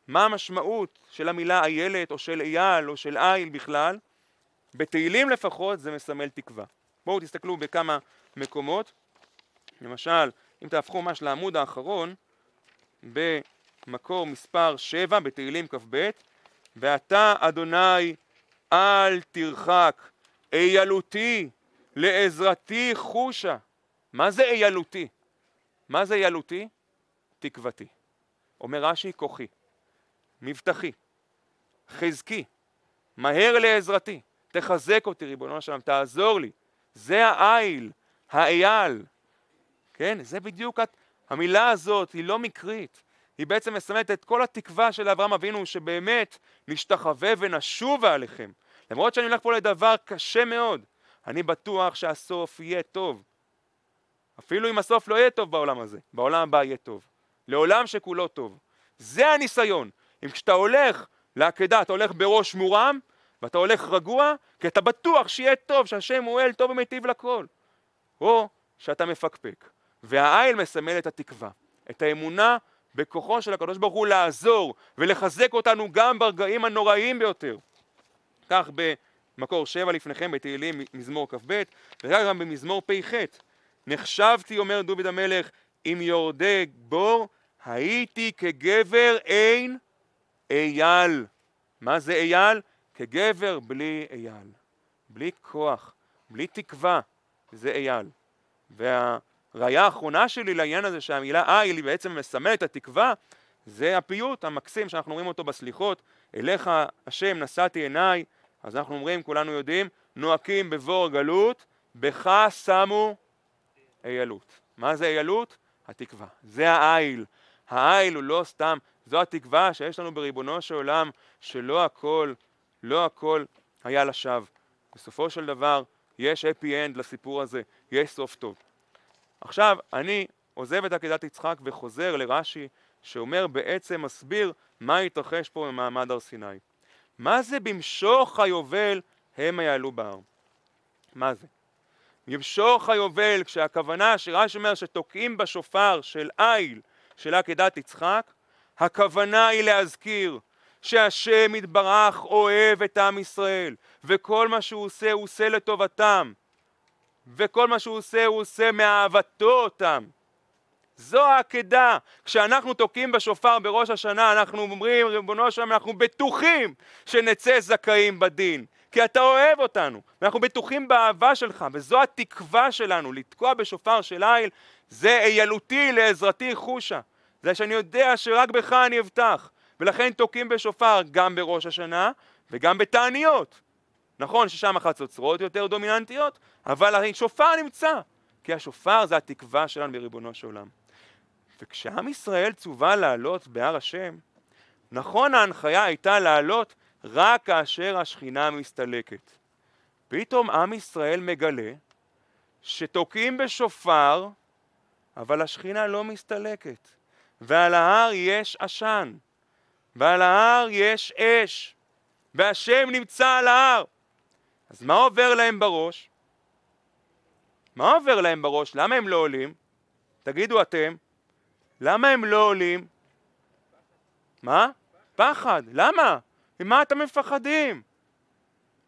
מה המשמעות של המילה איילת או של אייל או של איל בכלל? בתהילים לפחות זה מסמל תקווה. בואו תסתכלו בכמה מקומות. למשל, אם תהפכו ממש לעמוד האחרון, במקור מספר 7 בתהילים כ"ב, ואתה אדוני אל תרחק, איילותי לעזרתי חושה. מה זה איילותי? מה זה איילותי? תקוותי. אומר רש"י, כוחי, מבטחי, חזקי, מהר לעזרתי, תחזק אותי ריבונו שלם, תעזור לי. זה העיל, האייל. כן? זה בדיוק, המילה הזאת היא לא מקרית. היא בעצם מסמלת את כל התקווה של אברהם אבינו שבאמת נשתחווה ונשובה עליכם. למרות שאני הולך פה לדבר קשה מאוד, אני בטוח שהסוף יהיה טוב. אפילו אם הסוף לא יהיה טוב בעולם הזה, בעולם הבא יהיה טוב. לעולם שכולו טוב. זה הניסיון. אם כשאתה הולך לעקדה, אתה הולך בראש מורם, ואתה הולך רגוע, כי אתה בטוח שיהיה טוב, שהשם הוא אל טוב ומיטיב לכל. או שאתה מפקפק. והעיל מסמל את התקווה, את האמונה בכוחו של הקדוש ברוך הוא לעזור ולחזק אותנו גם ברגעים הנוראים ביותר. כך במקור שבע לפניכם בתהילים מזמור כ"ב, וכך גם במזמור פ"ח. נחשבתי, אומר דוד המלך, אם יורדי בור, הייתי כגבר אין אייל. מה זה אייל? כגבר בלי אייל, בלי כוח, בלי תקווה, זה אייל. והראיה האחרונה שלי לעניין הזה שהמילה איל היא בעצם מסמלת התקווה, זה הפיוט המקסים שאנחנו אומרים אותו בסליחות, אליך השם נשאתי עיניי, אז אנחנו אומרים, כולנו יודעים, נועקים בבור גלות, בך שמו איילות. מה זה איילות? התקווה. זה האיל. האיל הוא לא סתם, זו התקווה שיש לנו בריבונו של עולם, שלא הכל לא הכל היה לשווא. בסופו של דבר, יש happy end לסיפור הזה, יש סוף טוב. עכשיו, אני עוזב את עקידת יצחק וחוזר לרש"י, שאומר בעצם, מסביר מה התרחש פה במעמד הר סיני. מה זה במשוך היובל המה יעלו בהר? מה זה? במשוך היובל, כשהכוונה שרש"י אומר שתוקעים בשופר של איל של עקידת יצחק, הכוונה היא להזכיר, שהשם יתברך אוהב את עם ישראל, וכל מה שהוא עושה, הוא עושה לטובתם, וכל מה שהוא עושה, הוא עושה מאהבתו אותם. זו העקדה. כשאנחנו תוקעים בשופר בראש השנה, אנחנו אומרים, ריבונו שלם, אנחנו בטוחים שנצא זכאים בדין. כי אתה אוהב אותנו, ואנחנו בטוחים באהבה שלך, וזו התקווה שלנו, לתקוע בשופר של איל, זה איילותי לעזרתי חושה. זה שאני יודע שרק בך אני אבטח. ולכן תוקעים בשופר גם בראש השנה וגם בתעניות. נכון ששם החצוצרות יותר דומיננטיות, אבל הרי שופר נמצא, כי השופר זה התקווה שלנו בריבונו של עולם. וכשעם ישראל צווה לעלות בהר השם, נכון ההנחיה הייתה לעלות רק כאשר השכינה מסתלקת. פתאום עם ישראל מגלה שתוקעים בשופר, אבל השכינה לא מסתלקת, ועל ההר יש עשן. ועל ההר יש אש, והשם נמצא על ההר. אז מה עובר להם בראש? מה עובר להם בראש? למה הם לא עולים? תגידו אתם, למה הם לא עולים? מה? פחד. למה? ממה אתם מפחדים?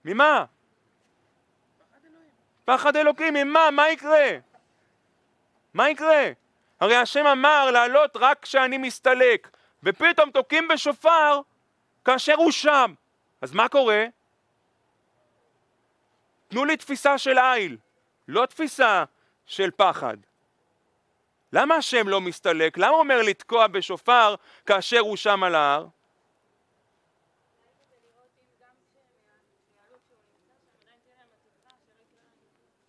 ממה? פחד אלוקים, ממה? מה יקרה? מה יקרה? הרי השם אמר לעלות רק כשאני מסתלק. ופתאום תוקעים בשופר כאשר הוא שם. אז מה קורה? תנו לי תפיסה של איל, לא תפיסה של פחד. למה השם לא מסתלק? למה הוא אומר לתקוע בשופר כאשר הוא שם על ההר?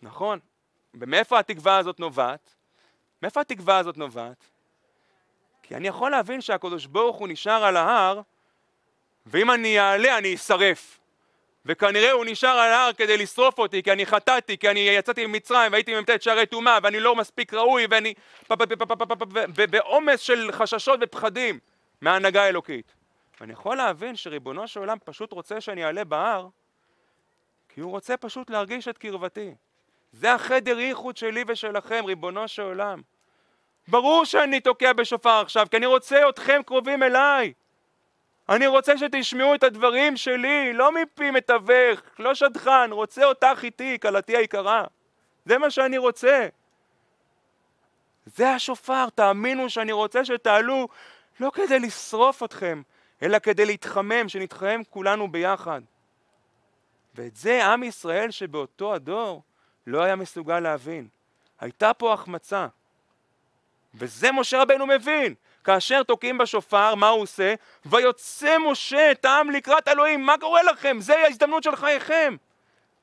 נכון. ומאיפה התקווה הזאת נובעת? מאיפה התקווה הזאת נובעת? כי אני יכול להבין שהקדוש ברוך הוא נשאר על ההר, ואם אני אעלה אני אשרף. וכנראה הוא נשאר על ההר כדי לשרוף אותי, כי אני חטאתי, כי אני יצאתי ממצרים והייתי ממתי שערי טומאה, ואני לא מספיק ראוי, ואני בעומס של חששות ופחדים מההנהגה האלוקית. ואני יכול להבין שריבונו של עולם פשוט רוצה שאני אעלה בהר, כי הוא רוצה פשוט להרגיש את קרבתי. זה החדר ייחוד שלי ושלכם, ריבונו של עולם. ברור שאני תוקע בשופר עכשיו, כי אני רוצה אתכם קרובים אליי. אני רוצה שתשמעו את הדברים שלי, לא מפי מתווך, לא שדכן, רוצה אותך איתי, כלתי היקרה. זה מה שאני רוצה. זה השופר, תאמינו שאני רוצה שתעלו לא כדי לשרוף אתכם, אלא כדי להתחמם, שנתחמם כולנו ביחד. ואת זה עם ישראל שבאותו הדור לא היה מסוגל להבין. הייתה פה החמצה. וזה משה רבנו מבין. כאשר תוקעים בשופר, מה הוא עושה? ויוצא משה את העם לקראת אלוהים, מה קורה לכם? זה ההזדמנות של חייכם.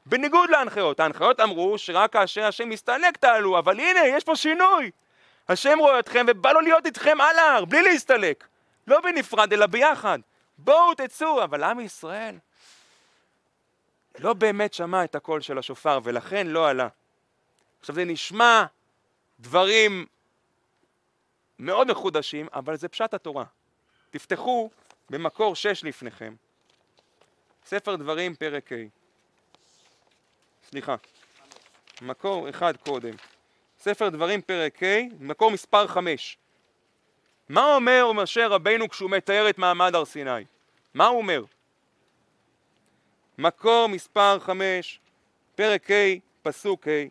בניגוד להנחיות, ההנחיות אמרו שרק כאשר השם מסתלק תעלו, אבל הנה, יש פה שינוי. השם רואה אתכם ובא לו להיות איתכם על ההר, בלי להסתלק. לא בנפרד, אלא ביחד. בואו תצאו, אבל עם ישראל לא באמת שמע את הקול של השופר, ולכן לא עלה. עכשיו זה נשמע דברים מאוד מחודשים, אבל זה פשט התורה. תפתחו במקור שש לפניכם, ספר דברים פרק ה', סליחה, מקור אחד קודם, ספר דברים פרק ה', מקור מספר חמש. מה אומר משה רבינו כשהוא מתאר את מעמד הר סיני? מה הוא אומר? מקור מספר חמש, פרק ה', פסוק ה',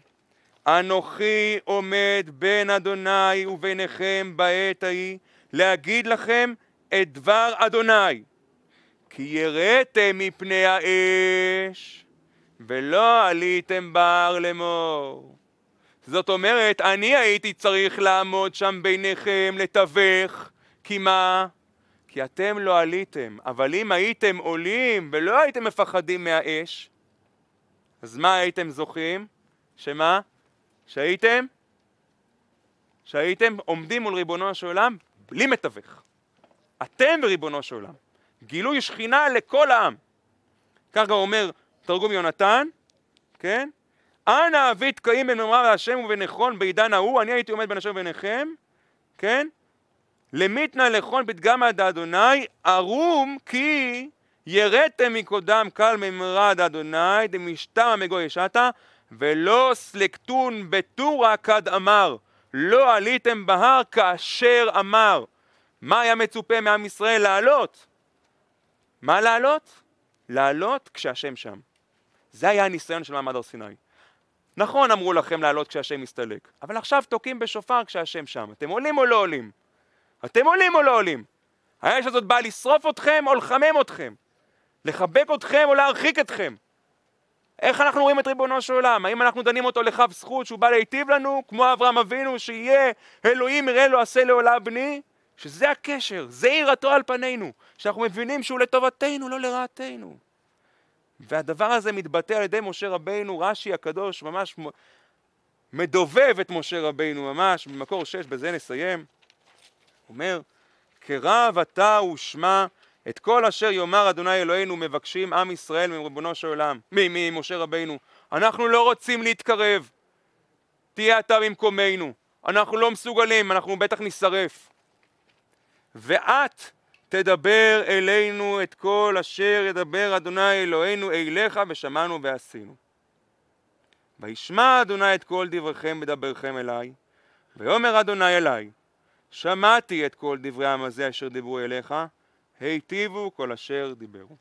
אנוכי עומד בין אדוני וביניכם בעת ההיא להגיד לכם את דבר אדוני כי יראתם מפני האש ולא עליתם בהר לאמור. זאת אומרת, אני הייתי צריך לעמוד שם ביניכם, לתווך, כי מה? כי אתם לא עליתם, אבל אם הייתם עולים ולא הייתם מפחדים מהאש, אז מה הייתם זוכים? שמה? שהייתם, שהייתם עומדים מול ריבונו של עולם בלי מתווך. אתם ריבונו של עולם. גילוי שכינה לכל העם. ככה אומר תרגום יונתן, כן? אנא אבי תקעים בין אמר השם ובנכון בעידן ההוא, אני הייתי עומד בין השם וביניכם, כן? למיתנא לכון פתגמא אדוני ערום כי יראתם מקודם קל ממרד אדוני, דמשתמא מגוי שתה, ולא סלקטון בטורה כד אמר, לא עליתם בהר כאשר אמר. מה היה מצופה מעם ישראל? לעלות. מה לעלות? לעלות כשהשם שם. זה היה הניסיון של מעמד הר סיני. נכון אמרו לכם לעלות כשהשם מסתלק, אבל עכשיו תוקעים בשופר כשהשם שם. אתם עולים או לא עולים? אתם עולים או לא עולים? האש הזאת באה לשרוף אתכם או לחמם אתכם? לחבק אתכם או להרחיק אתכם? איך אנחנו רואים את ריבונו של עולם? האם אנחנו דנים אותו לכף זכות שהוא בא להיטיב לנו, כמו אברהם אבינו, שיהיה אלוהים יראה לו עשה לעולה בני? שזה הקשר, זה יראתו על פנינו, שאנחנו מבינים שהוא לטובתנו, לא לרעתנו. והדבר הזה מתבטא על ידי משה רבינו, רש"י הקדוש ממש מדובב את משה רבינו ממש, במקור 6, בזה נסיים. אומר, כרב אתה ושמע את כל אשר יאמר אדוני אלוהינו מבקשים עם ישראל מריבונו של עולם, ממשה רבינו. אנחנו לא רוצים להתקרב. תהיה אתה במקומנו. אנחנו לא מסוגלים, אנחנו בטח נשרף. ואת תדבר אלינו את כל אשר ידבר אדוני אלוהינו אליך ושמענו ועשינו. וישמע אדוני את כל דבריכם ודברכם אליי, ויאמר אדוני אליי, שמעתי את כל דברי העם הזה אשר דיברו אליך, היטיבו כל אשר דיברו.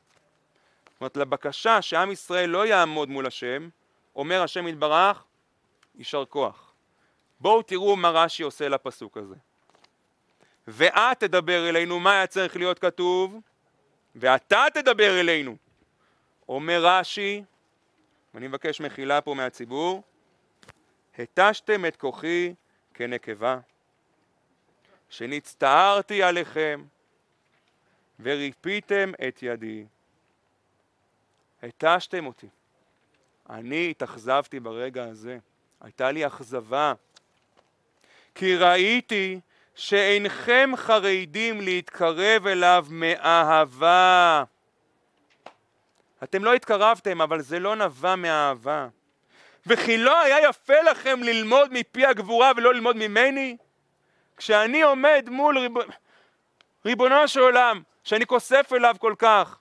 זאת אומרת, לבקשה שעם ישראל לא יעמוד מול השם, אומר השם יתברך, יישר כוח. בואו תראו מה רש"י עושה לפסוק הזה. ואת תדבר אלינו, מה היה צריך להיות כתוב? ואתה תדבר אלינו. אומר רש"י, ואני מבקש מחילה פה מהציבור, התשתם את כוחי כנקבה, שנצטערתי עליכם, וריפיתם את ידי. התשתם אותי. אני התאכזבתי ברגע הזה. הייתה לי אכזבה. כי ראיתי שאינכם חרדים להתקרב אליו מאהבה. אתם לא התקרבתם, אבל זה לא נבע מאהבה. וכי לא היה יפה לכם ללמוד מפי הגבורה ולא ללמוד ממני? כשאני עומד מול ריב... ריבונו של עולם, שאני כוסף אליו כל כך?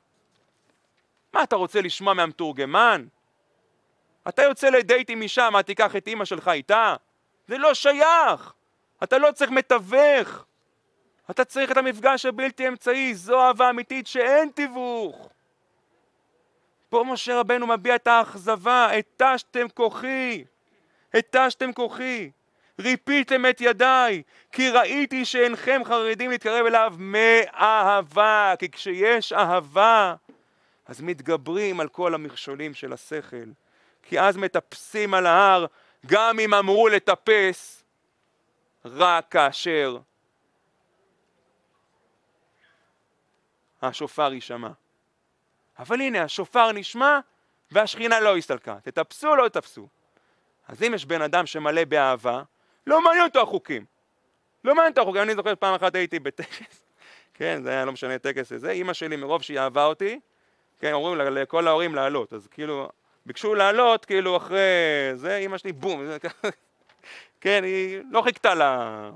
מה אתה רוצה לשמוע מהמתורגמן? אתה יוצא לדייט עם אישה, מה תיקח את אימא שלך איתה? זה לא שייך! אתה לא צריך מתווך! אתה צריך את המפגש הבלתי אמצעי, זו אהבה אמיתית שאין תיווך! פה משה רבנו מביע את האכזבה, התשתם כוחי! התשתם כוחי! ריפיתם את ידיי, כי ראיתי שאינכם חרדים להתקרב אליו מאהבה, כי כשיש אהבה, אז מתגברים על כל המכשולים של השכל, כי אז מטפסים על ההר, גם אם אמרו לטפס, רק כאשר השופר יישמע. אבל הנה, השופר נשמע והשכינה לא הסתלקה. תטפסו, לא תטפסו. אז אם יש בן אדם שמלא באהבה, לא מעניין אותו החוקים. לא מעניין אותו החוקים. אני זוכר פעם אחת הייתי בטקס, כן, זה היה לא משנה טקס לזה, אימא שלי מרוב שהיא אהבה אותי, כן, אומרים לכל ההורים לעלות, אז כאילו, ביקשו לעלות, כאילו, אחרי זה, אימא שלי, בום, זה, כן, היא לא חיכתה לה...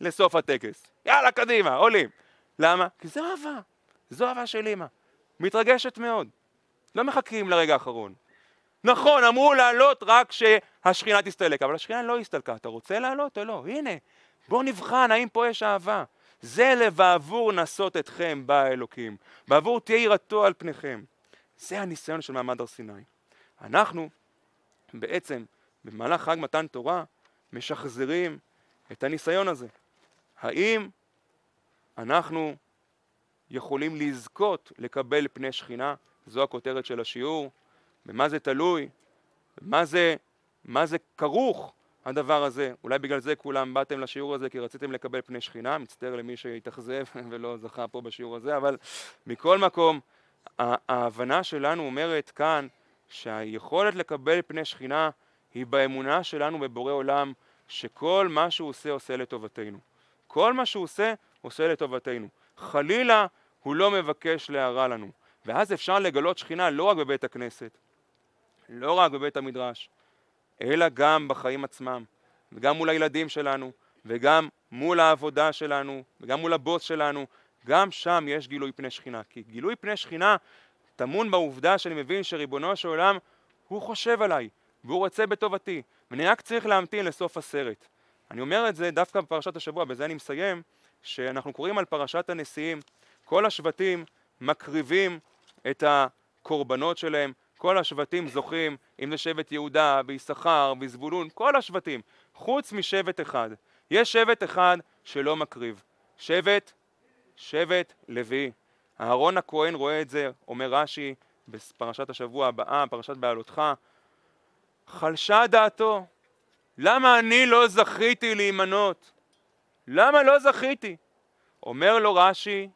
לסוף הטקס. יאללה, קדימה, עולים. למה? כי זו אהבה. זו אהבה של אימא. מתרגשת מאוד. לא מחכים לרגע האחרון. נכון, אמרו לעלות רק שהשכינה תסתלק, אבל השכינה לא הסתלקה. אתה רוצה לעלות או לא? הנה, בוא נבחן האם פה יש אהבה. זה לבעבור נסות אתכם, בא האלוקים. בעבור תהיה יראתו על פניכם. זה הניסיון של מעמד הר סיני. אנחנו בעצם, במהלך חג מתן תורה, משחזרים את הניסיון הזה. האם אנחנו יכולים לזכות לקבל פני שכינה? זו הכותרת של השיעור. במה זה תלוי, מה זה, מה זה כרוך הדבר הזה. אולי בגלל זה כולם באתם לשיעור הזה כי רציתם לקבל פני שכינה, מצטער למי שהתאכזב ולא זכה פה בשיעור הזה, אבל מכל מקום, ההבנה שלנו אומרת כאן שהיכולת לקבל פני שכינה היא באמונה שלנו בבורא עולם, שכל מה שהוא עושה עושה לטובתנו. כל מה שהוא עושה עושה לטובתנו. חלילה הוא לא מבקש להרע לנו. ואז אפשר לגלות שכינה לא רק בבית הכנסת, לא רק בבית המדרש, אלא גם בחיים עצמם, וגם מול הילדים שלנו, וגם מול העבודה שלנו, וגם מול הבוס שלנו, גם שם יש גילוי פני שכינה. כי גילוי פני שכינה טמון בעובדה שאני מבין שריבונו של עולם, הוא חושב עליי, והוא רוצה בטובתי, ואני רק צריך להמתין לסוף הסרט. אני אומר את זה דווקא בפרשת השבוע, בזה אני מסיים, שאנחנו קוראים על פרשת הנשיאים, כל השבטים מקריבים את הקורבנות שלהם, כל השבטים זוכים, אם זה שבט יהודה, ויששכר, וזבולון, כל השבטים, חוץ משבט אחד. יש שבט אחד שלא מקריב. שבט, שבט לוי. אהרון הכהן רואה את זה, אומר רש"י בפרשת השבוע הבאה, פרשת בעלותך. חלשה דעתו. למה אני לא זכיתי להימנות? למה לא זכיתי? אומר לו רש"י,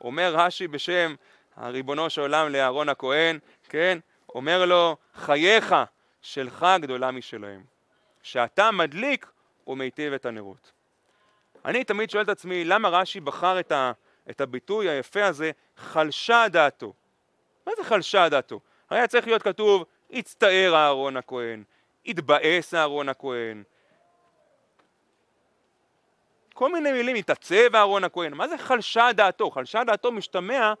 אומר רש"י בשם הריבונו של עולם לאהרון הכהן, כן? אומר לו, חייך שלך גדולה משלהם. שאתה מדליק ומיטיב את הנרות. אני תמיד שואל את עצמי, למה רש"י בחר את, ה, את הביטוי היפה הזה, חלשה דעתו? מה זה חלשה דעתו? היה צריך להיות כתוב, הצטער אהרון הכהן, התבאס אהרון הכהן. כל מיני מילים, התעצב אהרון הכהן, מה זה חלשה דעתו? חלשה דעתו משתמע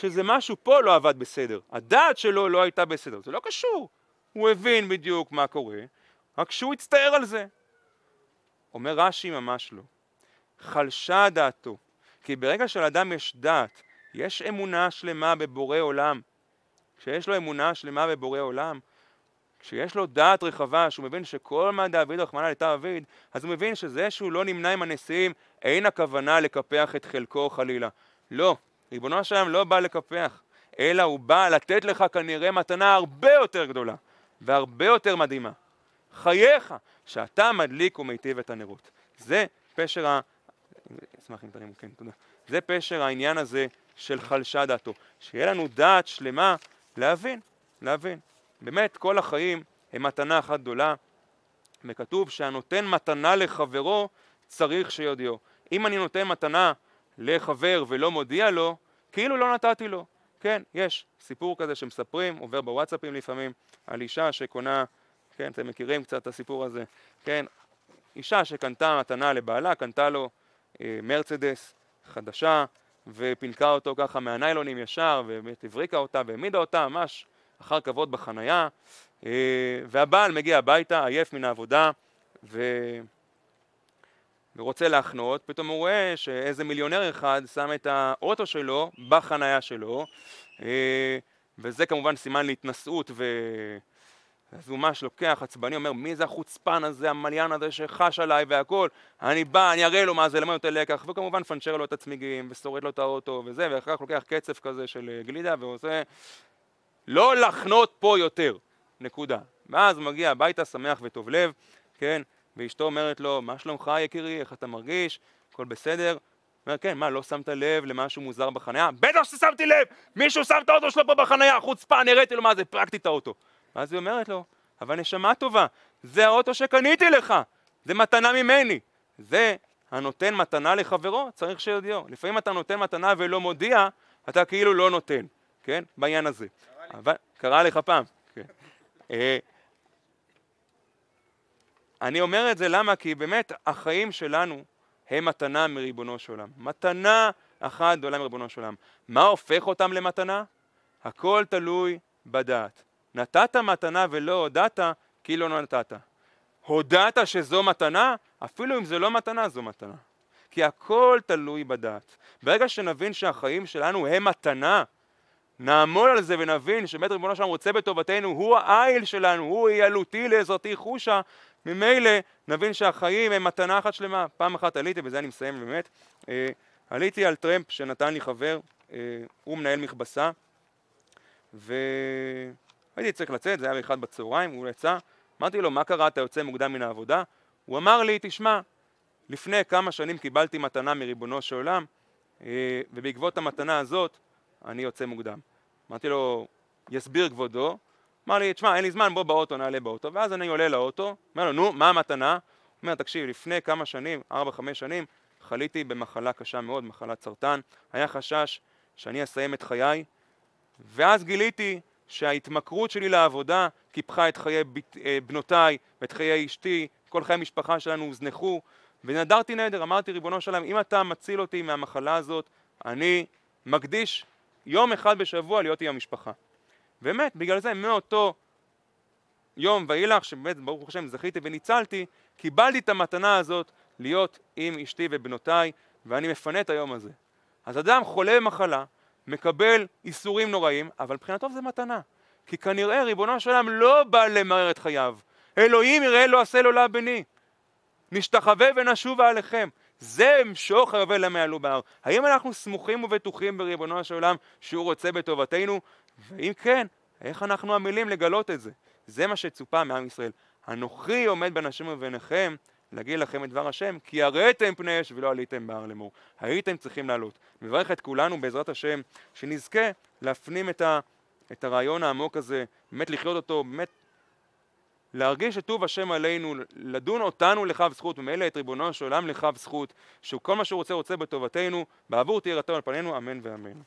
שזה משהו פה לא עבד בסדר, הדעת שלו לא הייתה בסדר, זה לא קשור, הוא הבין בדיוק מה קורה, רק שהוא הצטער על זה. אומר רש"י ממש לא, חלשה דעתו, כי ברגע שלאדם יש דעת, יש אמונה שלמה בבורא עולם, כשיש לו אמונה שלמה בבורא עולם, כשיש לו דעת רחבה, שהוא מבין שכל מה דעביד רחמנא ליטא אביד, אז הוא מבין שזה שהוא לא נמנה עם הנשיאים, אין הכוונה לקפח את חלקו חלילה. לא, ריבונו של עולם לא בא לקפח, אלא הוא בא לתת לך כנראה מתנה הרבה יותר גדולה והרבה יותר מדהימה. חייך, שאתה מדליק ומיטיב את הנרות. זה פשר ה... אשמח אם תרימו, כן, תודה. זה פשר העניין הזה של חלשה דעתו. שיהיה לנו דעת שלמה להבין, להבין. באמת, כל החיים הם מתנה אחת גדולה, וכתוב שהנותן מתנה לחברו צריך שיודיעו. אם אני נותן מתנה לחבר ולא מודיע לו, כאילו לא נתתי לו. כן, יש סיפור כזה שמספרים, עובר בוואטסאפים לפעמים, על אישה שקונה, כן, אתם מכירים קצת את הסיפור הזה, כן, אישה שקנתה מתנה לבעלה, קנתה לו אה, מרצדס חדשה, ופינקה אותו ככה מהניילונים ישר, והבריקה אותה והעמידה אותה ממש אחר כבוד בחנייה, אה, והבעל מגיע הביתה עייף מן העבודה, ו... ורוצה להחנות, פתאום הוא רואה שאיזה מיליונר אחד שם את האוטו שלו בחנייה שלו, אה, וזה כמובן סימן להתנשאות ו... אז הוא ממש לוקח עצבני, אומר, מי זה החוצפן הזה, המליין הזה שחש עליי והכל, אני בא, אני אראה לו מה זה, למה יותר לקח, וכמובן פנצ'ר לו את הצמיגים, ושורט לו את האוטו וזה, ואחר כך לוקח קצף כזה של אה, גלידה ועושה, לא לחנות פה יותר, נקודה. ואז הוא מגיע הביתה שמח וטוב לב, כן? ואשתו אומרת לו, מה שלומך יקירי, איך אתה מרגיש, הכל בסדר? אומר, כן, מה, לא שמת לב למשהו מוזר בחניה? בטח ששמתי לב! מישהו שם את האוטו שלו פה בחניה, חוצפן, הראיתי לו מה זה, פרקתי את האוטו. ואז היא אומרת לו, אבל נשמה טובה, זה האוטו שקניתי לך, זה מתנה ממני. זה הנותן מתנה לחברו, צריך שיודיעו. לפעמים אתה נותן מתנה ולא מודיע, אתה כאילו לא נותן, כן? בעניין הזה. קרה אבל... קרה לך פעם, כן. אה, אני אומר את זה למה? כי באמת החיים שלנו הם מתנה מריבונו של עולם. מתנה אחת גדולה מריבונו של עולם. מה הופך אותם למתנה? הכל תלוי בדעת. נתת מתנה ולא הודעת, כי לא נתת. הודעת שזו מתנה, אפילו אם זו לא מתנה, זו מתנה. כי הכל תלוי בדעת. ברגע שנבין שהחיים שלנו הם מתנה, נעמול על זה ונבין שבאמת ריבונו שלנו רוצה בטובתנו, הוא העיל שלנו, הוא יעלותי לעזרתי חושה, ממילא נבין שהחיים הם מתנה אחת שלמה. פעם אחת עליתי, בזה אני מסיים באמת, אה, עליתי על טרמפ שנתן לי חבר, אה, הוא מנהל מכבסה, והייתי צריך לצאת, זה היה באחד בצהריים, הוא יצא, אמרתי לו, מה קרה, אתה יוצא מוקדם מן העבודה? הוא אמר לי, תשמע, לפני כמה שנים קיבלתי מתנה מריבונו של עולם, אה, ובעקבות המתנה הזאת אני יוצא מוקדם. אמרתי לו, יסביר כבודו, אמר לי, תשמע, אין לי זמן, בוא באוטו, נעלה באוטו. ואז אני עולה לאוטו, אומר לו, נו, מה המתנה? הוא אומר, תקשיב, לפני כמה שנים, 4-5 שנים, חליתי במחלה קשה מאוד, מחלת סרטן. היה חשש שאני אסיים את חיי, ואז גיליתי שההתמכרות שלי לעבודה קיפחה את חיי אה, בנותיי ואת חיי אשתי, כל חיי המשפחה שלנו הוזנחו, ונדרתי נדר, אמרתי, ריבונו שלם, אם אתה מציל אותי מהמחלה הזאת, אני מקדיש יום אחד בשבוע להיות עם המשפחה. באמת, בגלל זה מאותו יום ואילך, שבאמת ברוך השם זכיתי וניצלתי, קיבלתי את המתנה הזאת להיות עם אשתי ובנותיי, ואני מפנה את היום הזה. אז אדם חולה במחלה, מקבל איסורים נוראים, אבל מבחינתו זה מתנה. כי כנראה ריבונו של עולם לא בא למרר את חייו. אלוהים יראה לו לא עשה לו לבני. בני. נשתחווה ונשובה עליכם. זה אמשוך הרבה למעלו בהר. האם אנחנו סמוכים ובטוחים בריבונו של עולם שהוא רוצה בטובתנו? ואם כן, איך אנחנו עמלים לגלות את זה? זה מה שצופה מעם ישראל. אנוכי עומד בין השם וביניכם להגיד לכם את דבר השם, כי הראתם פני אש ולא עליתם בהר לאמור. הייתם צריכים לעלות. מברך את כולנו בעזרת השם, שנזכה להפנים את, ה, את הרעיון העמוק הזה, באמת לחיות אותו, באמת להרגיש את טוב השם עלינו, לדון אותנו לכף זכות, ומילא את ריבונו של עולם לכף זכות, שכל מה שהוא רוצה רוצה בטובתנו, בעבור תהיה תהירתו על פנינו, אמן ואמן.